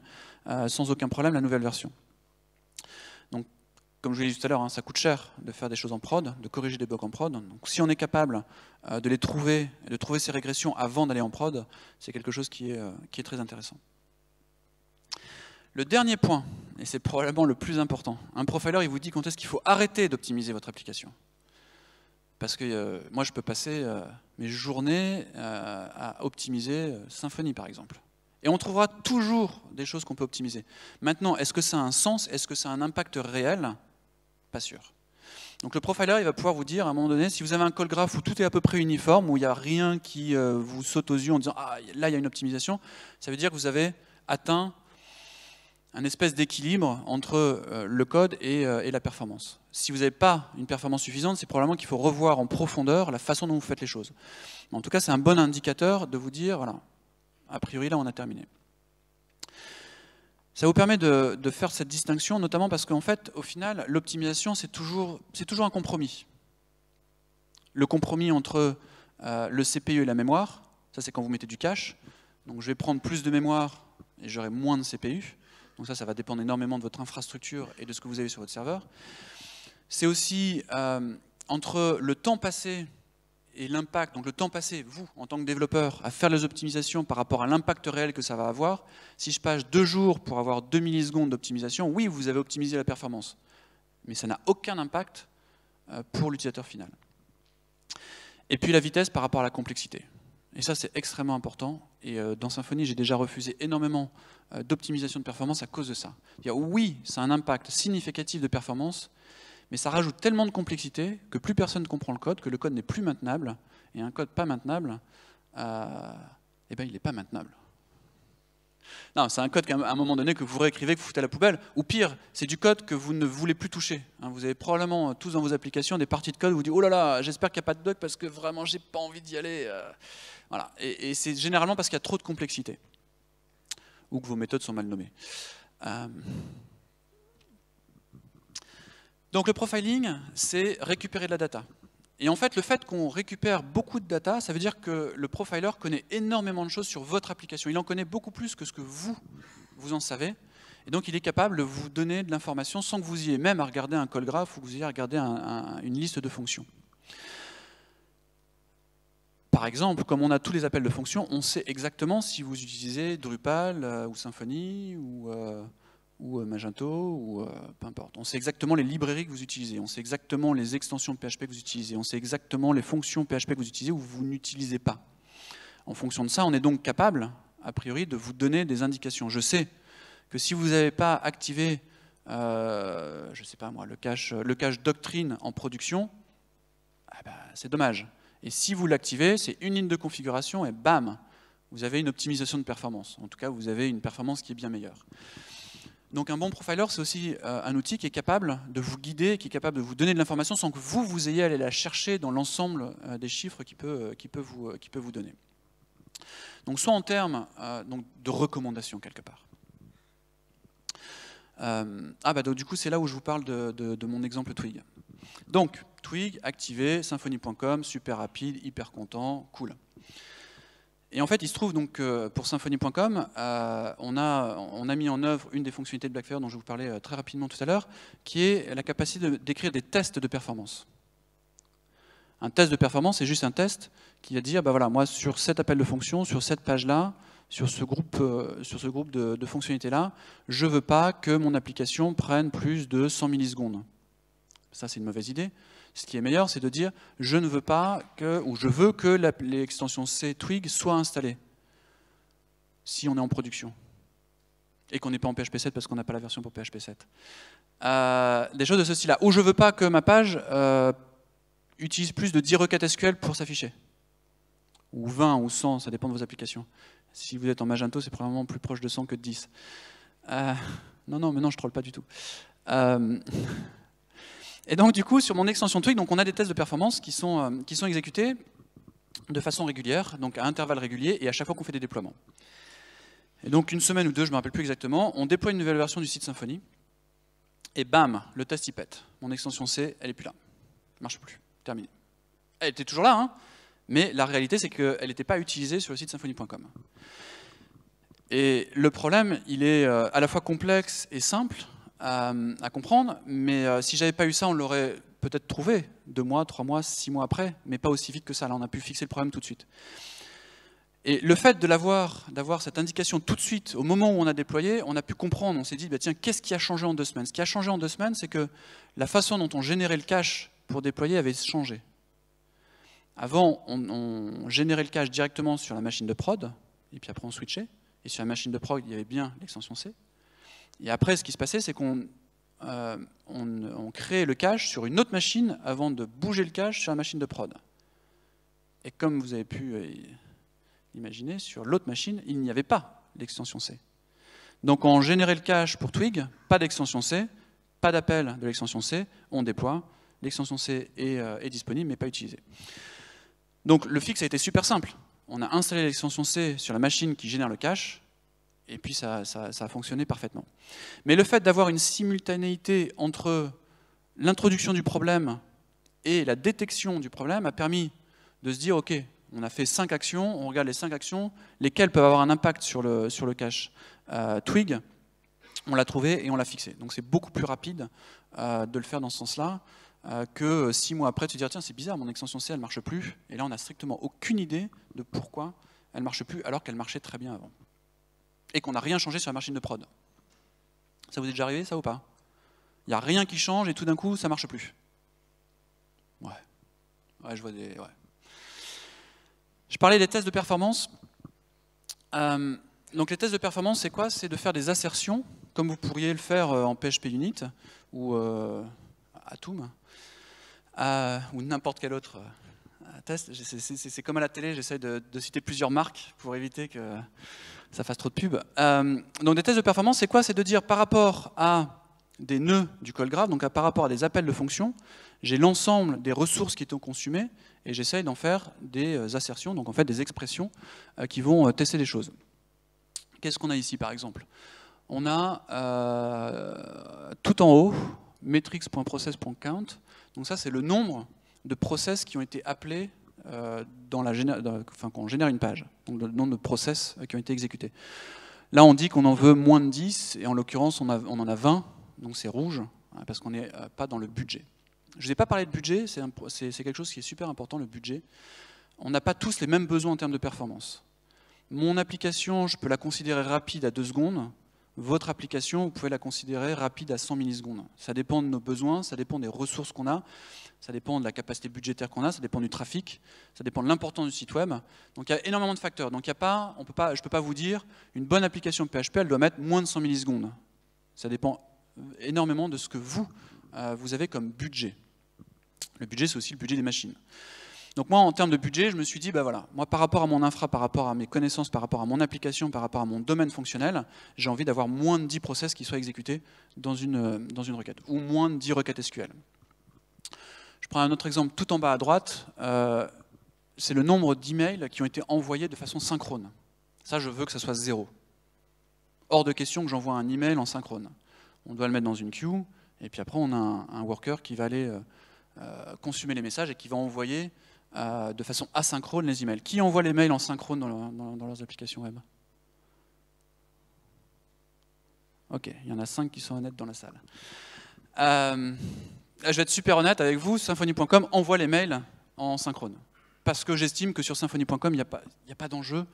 sans aucun problème la nouvelle version comme je l'ai dit tout à l'heure, hein, ça coûte cher de faire des choses en prod, de corriger des bugs en prod. Donc si on est capable euh, de les trouver, de trouver ces régressions avant d'aller en prod, c'est quelque chose qui est, euh, qui est, très intéressant. Le dernier point, et c'est probablement le plus important, un profiler il vous dit quand est-ce qu'il faut arrêter d'optimiser votre application. Parce que euh, moi je peux passer mes journées à optimiser Symfony par exemple. Et on trouvera toujours des choses qu'on peut optimiser. Maintenant, est-ce que ça a un sens Est-ce que ça a un impact réel pas sûr. Donc le profiler, il va pouvoir vous dire à un moment donné, si vous avez un call graph où tout est à peu près uniforme, où il n'y a rien qui euh, vous saute aux yeux en disant ah là il y a une optimisation, ça veut dire que vous avez atteint un espèce d'équilibre entre euh, le code et, euh, et la performance. Si vous n'avez pas une performance suffisante, c'est probablement qu'il faut revoir en profondeur la façon dont vous faites les choses. En tout cas, c'est un bon indicateur de vous dire, voilà, a priori là on a terminé. Ça vous permet de, faire cette distinction, notamment parce qu'en fait, au final, l'optimisation, c'est toujours, un compromis. Le compromis entre euh, le CPU et la mémoire, ça c'est quand vous mettez du cache. Donc je vais prendre plus de mémoire et j'aurai moins de CPU. Donc ça, ça va dépendre énormément de votre infrastructure et de ce que vous avez sur votre serveur. C'est aussi euh, entre le temps passé et l'impact, donc le temps passé, vous, en tant que développeur, à faire les optimisations par rapport à l'impact réel que ça va avoir, si je passe deux jours pour avoir deux millisecondes d'optimisation, oui, vous avez optimisé la performance. Mais ça n'a aucun impact euh, pour l'utilisateur final. Et puis la vitesse par rapport à la complexité. Et ça, c'est extrêmement important. Et euh, dans Symfony, j'ai déjà refusé énormément euh, d'optimisation de performance à cause de ça. oui, ça a un impact significatif de performance, mais ça rajoute tellement de complexité que plus personne ne comprend le code, que le code n'est plus maintenable, et un code pas maintenable, euh, eh ben, il n'est pas maintenable. Non, c'est un code qu'à un moment donné que vous réécrivez, que vous foutez à la poubelle, ou pire, c'est du code que vous ne voulez plus toucher. Hein, vous avez probablement euh, tous dans vos applications des parties de code où vous dites « Oh là là, j'espère qu'il n'y a pas de bug parce que vraiment, j'ai pas envie d'y aller. Euh. Voilà. Et, c'est généralement parce qu'il y a trop de complexité, ou que vos méthodes sont mal nommées. Donc le profiling, c'est récupérer de la data. Et en fait, le fait qu'on récupère beaucoup de data, ça veut dire que le profiler connaît énormément de choses sur votre application. Il en connaît beaucoup plus que ce que vous, vous en savez. Et donc, il est capable de vous donner de l'information sans que vous ayez même à regarder un call graph ou que vous ayez à regarder une liste de fonctions. Par exemple, comme on a tous les appels de fonctions, on sait exactement si vous utilisez Drupal euh, ou Symfony ou... Euh, ou euh, Magento, ou euh, peu importe. On sait exactement les librairies que vous utilisez, on sait exactement les extensions PHP que vous utilisez, on sait exactement les fonctions PHP que vous utilisez ou que vous n'utilisez pas. En fonction de ça, on est donc capable, a priori, de vous donner des indications. Je sais que si vous n'avez pas activé, euh, je sais pas moi, le cache, le cache doctrine en production, ah bah, c'est dommage. Et si vous l'activez, c'est une ligne de configuration et bam, vous avez une optimisation de performance. En tout cas, vous avez une performance qui est bien meilleure. Donc un bon profiler, c'est aussi euh, un outil qui est capable de vous guider, qui est capable de vous donner de l'information sans que vous, vous ayez à aller la chercher dans l'ensemble euh, des chiffres qu'il peut, euh, qui peut, vous, peut vous donner. Donc soit en termes donc de recommandations quelque part. ah bah donc du coup c'est là où je vous parle de, de, mon exemple Twig. Donc Twig activé, symfony.com, super rapide, hyper content, cool. Et en fait, il se trouve donc que euh, pour symfony.com, euh, on, a, mis en œuvre une des fonctionnalités de Blackfire dont je vous parlais euh, très rapidement tout à l'heure, qui est la capacité d'écrire des tests de performance. Un test de performance, c'est juste un test qui va dire, bah voilà, moi sur cet appel de fonction, sur cette page-là, sur ce groupe, sur ce groupe de, de fonctionnalités-là, je ne veux pas que mon application prenne plus de 100 millisecondes. Ça, c'est une mauvaise idée. Ce qui est meilleur, c'est de dire je ne veux pas que, ou je veux que l'extension C Twig soit installée si on est en production et qu'on n'est pas en PHP 7 parce qu'on n'a pas la version pour PHP 7. Euh, des choses de ce style-là. Ou je ne veux pas que ma page euh, utilise plus de 10 requêtes SQL pour s'afficher. Ou 20 ou 100, ça dépend de vos applications. Si vous êtes en Magento, c'est probablement plus proche de 100 que de 10. Euh, non, non, mais non, je troll pas du tout. Et donc, du coup, sur mon extension Twig, donc, on a des tests de performance qui sont, euh, qui sont exécutés de façon régulière, donc à intervalles réguliers et à chaque fois qu'on fait des déploiements. Et donc, une semaine ou deux, je ne me rappelle plus exactement, on déploie une nouvelle version du site Symfony et bam, le test il pète. Mon extension C, elle n'est plus là. Elle ne marche plus. Terminé. Elle était toujours là, hein, mais la réalité, c'est qu'elle n'était pas utilisée sur le site symfony.com. Et le problème, il est euh, à la fois complexe et simple, euh, à, comprendre. Mais euh, si j'avais pas eu ça, on l'aurait peut-être trouvé deux mois, trois mois, six mois après, mais pas aussi vite que ça. Là, on a pu fixer le problème tout de suite. Et le fait de l'avoir, d'avoir cette indication tout de suite, au moment où on a déployé, on a pu comprendre, on s'est dit, bah, tiens, qu'est-ce qui a changé en deux semaines Ce qui a changé en deux semaines, c'est que la façon dont on générait le cache pour déployer avait changé. Avant, on, on, générait le cache directement sur la machine de prod, et puis après on switchait. Et sur la machine de prod, il y avait bien l'extension C. Et après, ce qui se passait, c'est qu'on euh, créait le cache sur une autre machine avant de bouger le cache sur la machine de prod. Et comme vous avez pu euh, imaginer, sur l'autre machine, il n'y avait pas l'extension C. Donc on générait le cache pour Twig, pas d'extension C, pas d'appel de l'extension C, on déploie, l'extension C est, euh, est, disponible mais pas utilisée. Donc le fixe a été super simple. On a installé l'extension C sur la machine qui génère le cache, et puis ça, a fonctionné parfaitement. Mais le fait d'avoir une simultanéité entre l'introduction du problème et la détection du problème a permis de se dire, OK, on a fait cinq actions, on regarde les cinq actions, lesquelles peuvent avoir un impact sur le, sur le cache euh, Twig, on l'a trouvé et on l'a fixé. Donc c'est beaucoup plus rapide euh, de le faire dans ce sens-là euh, que six mois après, tu se dire, tiens, c'est bizarre, mon extension C, elle ne marche plus. Et là, on n'a strictement aucune idée de pourquoi elle ne marche plus, alors qu'elle marchait très bien avant et qu'on n'a rien changé sur la machine de prod. Ça vous est déjà arrivé, ça ou pas Il n'y a rien qui change et tout d'un coup, ça ne marche plus. Ouais. Ouais, je vois des. Je parlais des tests de performance. Euh, donc les tests de performance, c'est quoi C'est de faire des assertions, comme vous pourriez le faire euh, en PHP Unit ou Atom, euh, ou n'importe quel autre test. C'est comme à la télé, j'essaie de, citer plusieurs marques pour éviter que ça fasse trop de pub. Euh, donc des tests de performance, c'est quoi C'est de dire par rapport à des nœuds du call graph, donc par rapport à des appels de fonctions, j'ai l'ensemble des ressources qui sont consommées et j'essaye d'en faire des euh, assertions, donc en fait des expressions euh, qui vont tester des choses. Qu'est-ce qu'on a ici par exemple On a tout en haut, matrix.process.count, donc ça c'est le nombre de process qui ont été appelés euh, dans génère une page, donc le nombre de process euh, qui ont été exécutés. Là, on dit qu'on en veut moins de 10, et en l'occurrence, on, on, en a 20, donc c'est rouge, hein, parce qu'on n'est euh, pas dans le budget. Je ne vais pas parlé de budget, c'est quelque chose qui est super important, le budget. On n'a pas tous les mêmes besoins en termes de performance. Mon application, je peux la considérer rapide à 2 secondes, votre application, vous pouvez la considérer rapide à 100 millisecondes. Ça dépend de nos besoins, ça dépend des ressources qu'on a, ça dépend de la capacité budgétaire qu'on a, ça dépend du trafic, ça dépend de l'importance du site web. Donc il y a énormément de facteurs. Donc il y a pas, on peut pas, je ne peux pas vous dire, une bonne application PHP, elle doit mettre moins de 100 millisecondes. Ça dépend euh, énormément de ce que vous, euh, vous avez comme budget. Le budget, c'est aussi le budget des machines. Donc moi, en termes de budget, je me suis dit, bah voilà, moi par rapport à mon infra, par rapport à mes connaissances, par rapport à mon application, par rapport à mon domaine fonctionnel, j'ai envie d'avoir moins de 10 process qui soient exécutés dans une, euh, dans une requête, ou moins de 10 requêtes SQL. Je prends un autre exemple tout en bas à droite, euh, c'est le nombre d'emails qui ont été envoyés de façon synchrone. Ça, je veux que ça soit zéro. Hors de question que j'envoie un email en synchrone. On doit le mettre dans une queue, et puis après, on a un, worker qui va aller euh, consumer les messages et qui va envoyer euh, de façon asynchrone les emails. Qui envoie les mails en synchrone dans, leurs applications web Ok, il y en a cinq qui sont honnêtes dans la salle. Euh, je vais être super honnête avec vous, symfony.com envoie les mails en synchrone. Parce que j'estime que sur symfony.com, il n'y a pas, d'enjeu.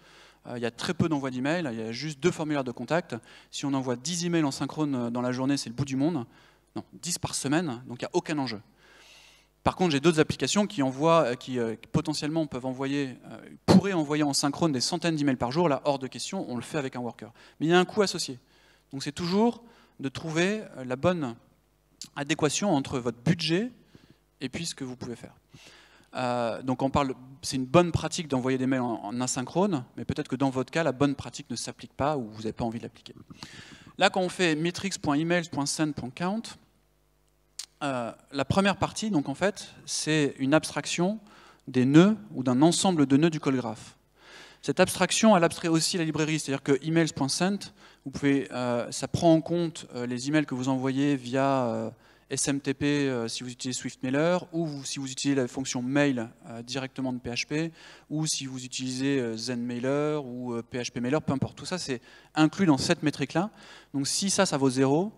Euh, il y a très peu d'envoi d'emails, il y a juste deux formulaires de contact. Si on envoie 10 emails en synchrone dans la journée, c'est le bout du monde. Non, 10 par semaine, donc il n'y a aucun enjeu. Par contre, j'ai d'autres applications qui, envoient, euh, euh, qui, potentiellement peuvent envoyer, euh, pourraient envoyer en synchrone des centaines d'emails par jour. Là, hors de question, on le fait avec un worker. Mais il y a un coût associé. Donc c'est toujours de trouver la bonne adéquation entre votre budget et puis ce que vous pouvez faire. donc on parle, c'est une bonne pratique d'envoyer des mails en, asynchrone, mais peut-être que dans votre cas, la bonne pratique ne s'applique pas ou vous n'avez pas envie de l'appliquer. Là, quand on fait metrics.emails.send.count, euh, la première partie, donc en fait, c'est une abstraction des nœuds ou d'un ensemble de nœuds du call graph. Cette abstraction, elle abstrait aussi la librairie, c'est-à-dire que emails.sent, vous pouvez, euh, ça prend en compte euh, les emails que vous envoyez via SMTP si vous utilisez SwiftMailer, ou si vous utilisez la fonction mail directement de PHP, ou si vous utilisez Mailer ou PHPMailer, peu importe. Tout ça, c'est inclus dans cette métrique-là. Donc si ça, ça vaut zéro,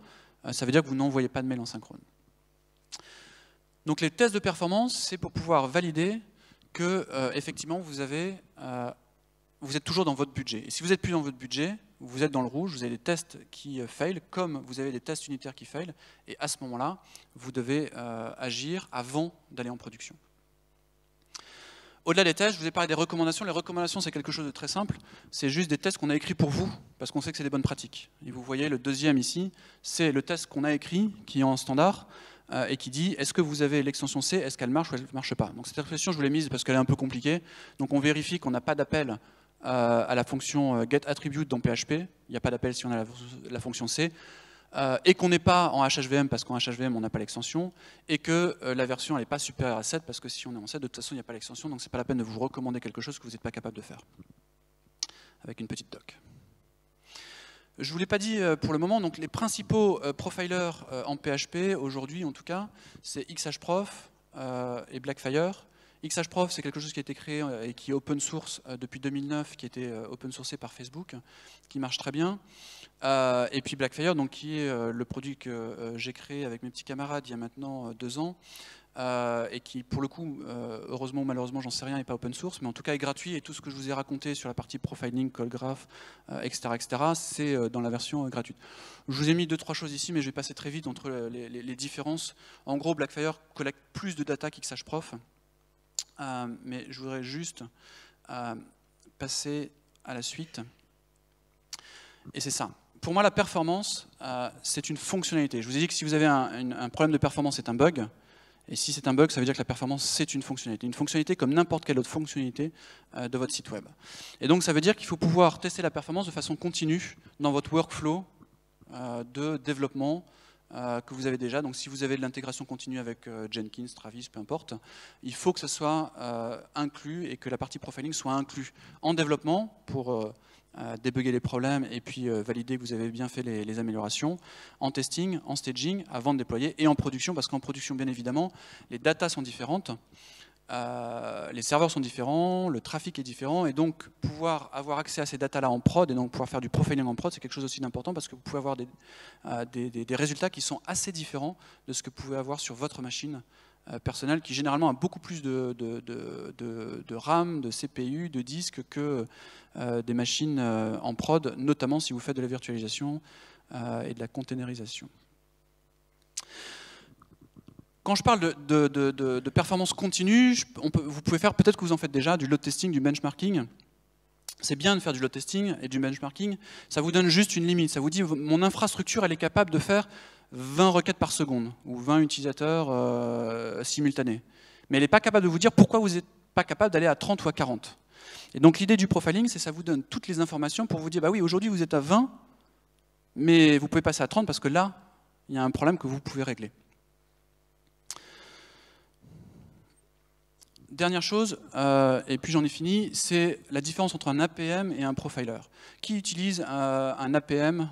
ça veut dire que vous n'envoyez pas de mail en synchrone. Donc les tests de performance, c'est pour pouvoir valider que euh, effectivement euh, vous êtes toujours dans votre budget. Et si vous n'êtes plus dans votre budget, vous êtes dans le rouge, vous avez des tests qui euh, failent comme vous avez des tests unitaires qui failent et à ce moment-là, vous devez agir avant d'aller en production. Au-delà des tests, je vous ai parlé des recommandations. Les recommandations, c'est quelque chose de très simple. C'est juste des tests qu'on a écrits pour vous, parce qu'on sait que c'est des bonnes pratiques. Et vous voyez, le deuxième ici, c'est le test qu'on a écrit, qui est en standard, euh, et qui dit est-ce que vous avez l'extension C, est-ce qu'elle marche ou elle ne marche pas Donc cette réflexion, je vous l'ai mise parce qu'elle est un peu compliquée. Donc on vérifie qu'on n'a pas d'appel euh, à la fonction euh, getAttribute dans PHP, il n'y a pas d'appel si on a la, fonction C, et qu'on n'est pas en HHVM parce qu'en HHVM on n'a pas l'extension, et que la version n'est pas supérieure à 7 parce que si on est en 7, de toute façon il n'y a pas l'extension, donc c'est pas la peine de vous recommander quelque chose que vous n'êtes pas capable de faire. Avec une petite doc. Je ne vous l'ai pas dit euh, pour le moment, donc les principaux euh, profilers euh, en PHP, aujourd'hui en tout cas, c'est XHProf et Blackfire. XHProf, c'est quelque chose qui a été créé et qui est open source depuis 2009, qui a été open sourcé par Facebook, qui marche très bien. et puis Blackfire, donc, qui est le produit que j'ai créé avec mes petits camarades il y a maintenant deux ans, euh, et qui, pour le coup, euh, heureusement ou malheureusement, j'en sais rien, n'est pas open source, mais en tout cas est gratuit. Et tout ce que je vous ai raconté sur la partie profiling, call graph, etc, euh, etc., c'est dans la version gratuite. Je vous ai mis deux, trois choses ici, mais je vais passer très vite entre les, différences. En gros, Blackfire collecte plus de data qu'XHProf, mais je voudrais juste passer à la suite. Et c'est ça pour moi, la performance, c'est une fonctionnalité. Je vous ai dit que si vous avez un problème de performance, c'est un bug. Et si c'est un bug, ça veut dire que la performance, c'est une fonctionnalité. Une fonctionnalité comme n'importe quelle autre fonctionnalité euh, de votre site web. Et donc, ça veut dire qu'il faut pouvoir tester la performance de façon continue dans votre workflow euh, de développement euh, que vous avez déjà. Donc, si vous avez de l'intégration continue avec Jenkins, Travis, peu importe, il faut que ça soit inclus et que la partie profiling soit inclus en développement pour débugger les problèmes et puis euh, valider que vous avez bien fait les, améliorations, en testing, en staging, avant de déployer, et en production, parce qu'en production, bien évidemment, les datas sont différentes, euh, les serveurs sont différents, le trafic est différent, et donc pouvoir avoir accès à ces datas-là en prod, et donc pouvoir faire du profiling en prod, c'est quelque chose aussi d'important, parce que vous pouvez avoir des euh, résultats qui sont assez différents de ce que vous pouvez avoir sur votre machine euh, personnel qui généralement a beaucoup plus de, de, de, de RAM, de CPU, de disques que euh, des machines euh, en prod, notamment si vous faites de la virtualisation et de la containerisation. Quand je parle de, performance continue, vous pouvez faire, peut-être que vous en faites déjà, du load testing, du benchmarking. C'est bien de faire du load testing et du benchmarking, ça vous donne juste une limite, ça vous dit mon infrastructure elle est capable de faire 20 requêtes par seconde ou 20 utilisateurs euh, simultanés. Mais elle n'est pas capable de vous dire pourquoi vous n'êtes pas capable d'aller à 30 ou à 40. Et donc l'idée du profiling, c'est ça vous donne toutes les informations pour vous dire, bah oui, aujourd'hui vous êtes à 20, mais vous pouvez passer à 30 parce que là, il y a un problème que vous pouvez régler. Dernière chose, euh, et puis j'en ai fini, c'est la différence entre un APM et un profiler. Qui utilise euh, un APM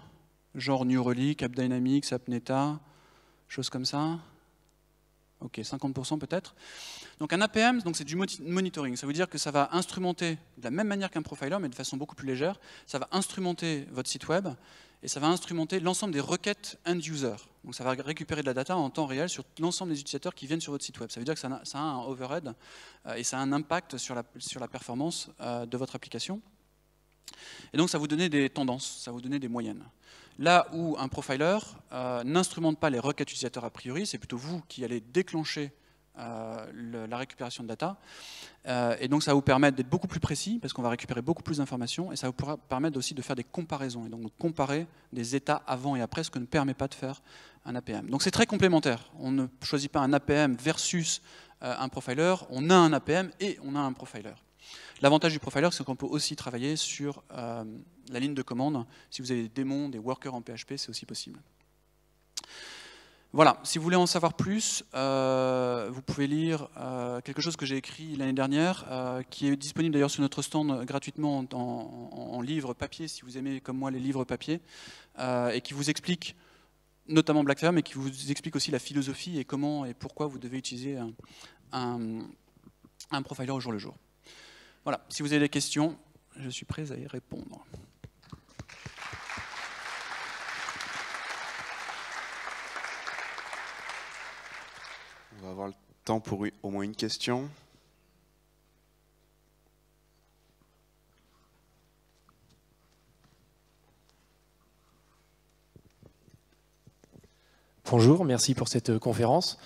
genre New Relic, AppDynamics, AppNeta, choses comme ça Ok, 50% peut-être. Donc un APM, c'est du monitoring. Ça veut dire que ça va instrumenter, de la même manière qu'un profiler, mais de façon beaucoup plus légère, ça va instrumenter votre site web et ça va instrumenter l'ensemble des requêtes end-user. Donc ça va récupérer de la data en temps réel sur l'ensemble des utilisateurs qui viennent sur votre site web. Ça veut dire que ça a, un overhead euh, et ça a un impact sur la, sur la performance euh, de votre application. Et donc ça vous donne des tendances, ça vous donne des moyennes. Là où un profiler euh, n'instrumente pas les requêtes utilisateurs a priori, c'est plutôt vous qui allez déclencher euh, la récupération de data. Euh, et donc ça va vous permettre d'être beaucoup plus précis, parce qu'on va récupérer beaucoup plus d'informations, et ça vous permettre aussi de faire des comparaisons, et donc de comparer des états avant et après, ce que ne permet pas de faire un APM. Donc c'est très complémentaire. On ne choisit pas un APM versus un profiler, on a un APM et on a un profiler. L'avantage du profiler, c'est qu'on peut aussi travailler sur euh, la ligne de commande. Si vous avez des démons, des workers en PHP, c'est aussi possible. Voilà, si vous voulez en savoir plus, euh, vous pouvez lire euh, quelque chose que j'ai écrit l'année dernière, qui est disponible d'ailleurs sur notre stand gratuitement en, livre papier, si vous aimez comme moi les livres papier, et qui vous explique notamment Black mais qui vous explique aussi la philosophie et comment et pourquoi vous devez utiliser un profiler au jour le jour. Voilà, si vous avez des questions, je suis prêt à y répondre. On va avoir le temps pour au moins une question. Bonjour, merci pour cette euh, conférence.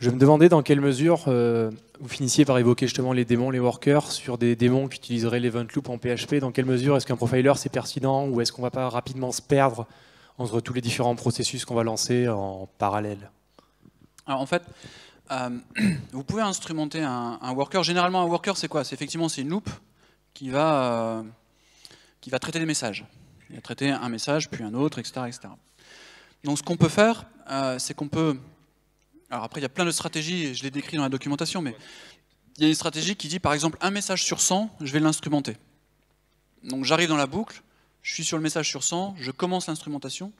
Je me demandais dans quelle mesure euh, vous finissiez par évoquer justement les démons, les workers, sur des démons qui utiliseraient l'event loop en PHP. Dans quelle mesure est-ce qu'un profiler c'est pertinent ou est-ce qu'on va pas rapidement se perdre entre tous les différents processus qu'on va lancer en parallèle Alors en fait, euh, vous pouvez instrumenter un, worker. Généralement, un worker, c'est quoi C'est effectivement c'est une loop qui va, euh, qui va traiter les messages. Il va traiter un message, puis un autre, etc. Donc ce qu'on peut faire, c'est qu'on peut alors après, il y a plein de stratégies, je l'ai décrit dans la documentation, mais il y a une stratégie qui dit, par exemple, un message sur 100, je vais l'instrumenter. Donc j'arrive dans la boucle, je suis sur le message sur 100, je commence l'instrumentation.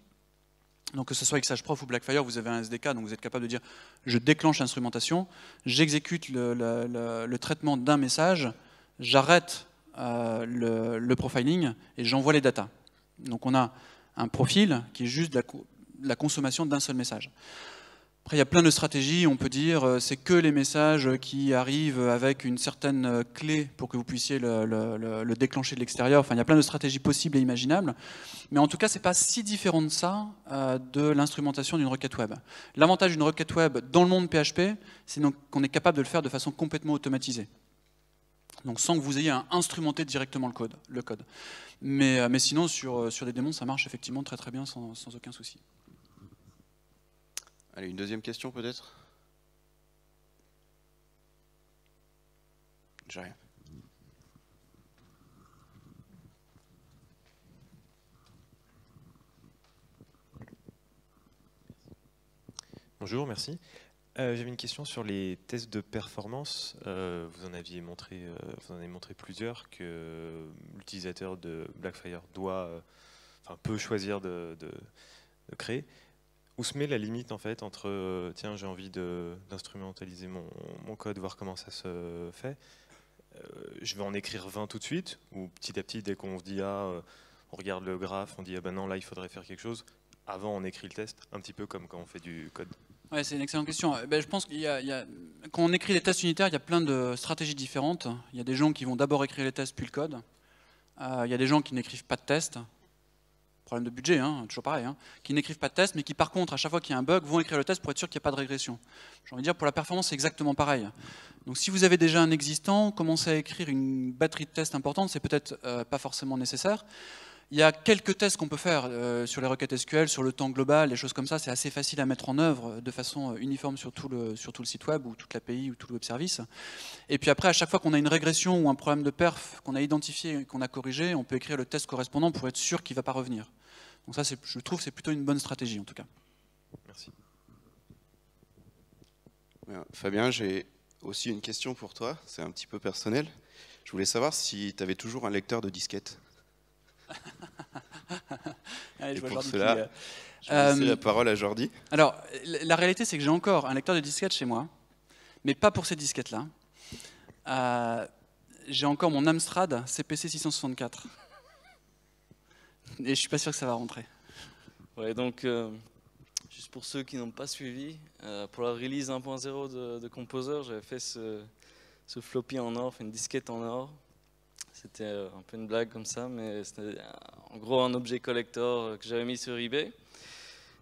Donc que ce soit XHProf ou Blackfire, vous avez un SDK, donc vous êtes capable de dire, je déclenche l'instrumentation, j'exécute le, traitement d'un message, j'arrête euh, le, profiling et j'envoie les datas. Donc on a un profil qui est juste la consommation d'un seul message. Après, il y a plein de stratégies. On peut dire euh, c'est que les messages qui arrivent avec une certaine euh, clé pour que vous puissiez le, déclencher de l'extérieur. Enfin, il y a plein de stratégies possibles et imaginables. Mais en tout cas, c'est pas si différent de ça euh, de l'instrumentation d'une requête web. L'avantage d'une requête web dans le monde PHP, c'est donc qu'on est capable de le faire de façon complètement automatisée. Donc sans que vous ayez à instrumenter directement le code. Le code. Mais, mais sinon, sur, sur les démons, ça marche effectivement très très bien sans aucun souci. Allez, une deuxième question peut-être J'ai Bonjour, merci. Euh, j'avais une question sur les tests de performance. Euh, vous en aviez montré, euh, vous en avez montré plusieurs que l'utilisateur de Blackfire doit, enfin peut choisir de, de créer où se met la limite en fait entre euh, tiens j'ai envie d'instrumentaliser mon, code, voir comment ça se fait, euh, je vais en écrire 20 tout de suite, ou petit à petit dès qu'on se dit ah euh, on regarde le graphe, on dit ah ben non là il faudrait faire quelque chose, avant on écrit le test, un petit peu comme quand on fait du code. Ouais, c'est une excellente question. Ben, je pense qu'il y, quand on écrit des tests unitaires, il y a plein de stratégies différentes. Il y a des gens qui vont d'abord écrire les tests puis le code. il y a des gens qui n'écrivent pas de tests problème de budget, hein, toujours pareil, hein, qui n'écrivent pas de test, mais qui par contre, à chaque fois qu'il y a un bug, vont écrire le test pour être sûr qu'il n'y a pas de régression. J'ai envie de dire, pour la performance, c'est exactement pareil. Donc si vous avez déjà un existant, commencer à écrire une batterie de tests importante, c'est peut-être euh, pas forcément nécessaire. Il y a quelques tests qu'on peut faire euh, sur les requêtes SQL, sur le temps global, les choses comme ça, c'est assez facile à mettre en œuvre de façon euh, uniforme sur tout le, sur tout le site web ou toute l'API ou tout le web service. Et puis après, à chaque fois qu'on a une régression ou un problème de perf qu'on a identifié et qu'on a corrigé, on peut écrire le test correspondant pour être sûr qu'il ne va pas revenir. Donc ça, je trouve c'est plutôt une bonne stratégie en tout cas. Merci. Fabien, j'ai aussi une question pour toi, c'est un petit peu personnel. Je voulais savoir si tu avais toujours un lecteur de disquette. je Et pour cela, je vais euh, la euh, parole à Jordi. Alors, la réalité, c'est que j'ai encore un lecteur de disquette chez moi, mais pas pour ces disquettes-là. Euh, j'ai encore mon Amstrad CPC 664. Et je suis pas sûr que ça va rentrer. Ouais, donc, euh, juste pour ceux qui n'ont pas suivi, euh, pour la release 1.0 de, de, Composer, j'avais fait ce, ce, floppy en or, une disquette en or. C'était euh, un peu une blague comme ça, mais c'était en gros un objet collector que j'avais mis sur eBay.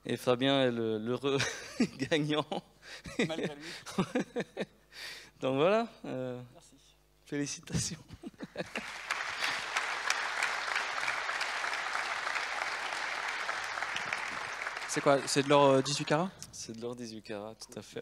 Et Fabien est l'heureux gagnant. Malgré lui. donc voilà. Merci. Félicitations. C'est quoi C'est de l'or 18 euh, carats C'est de l'or 18 carats, tout à fait.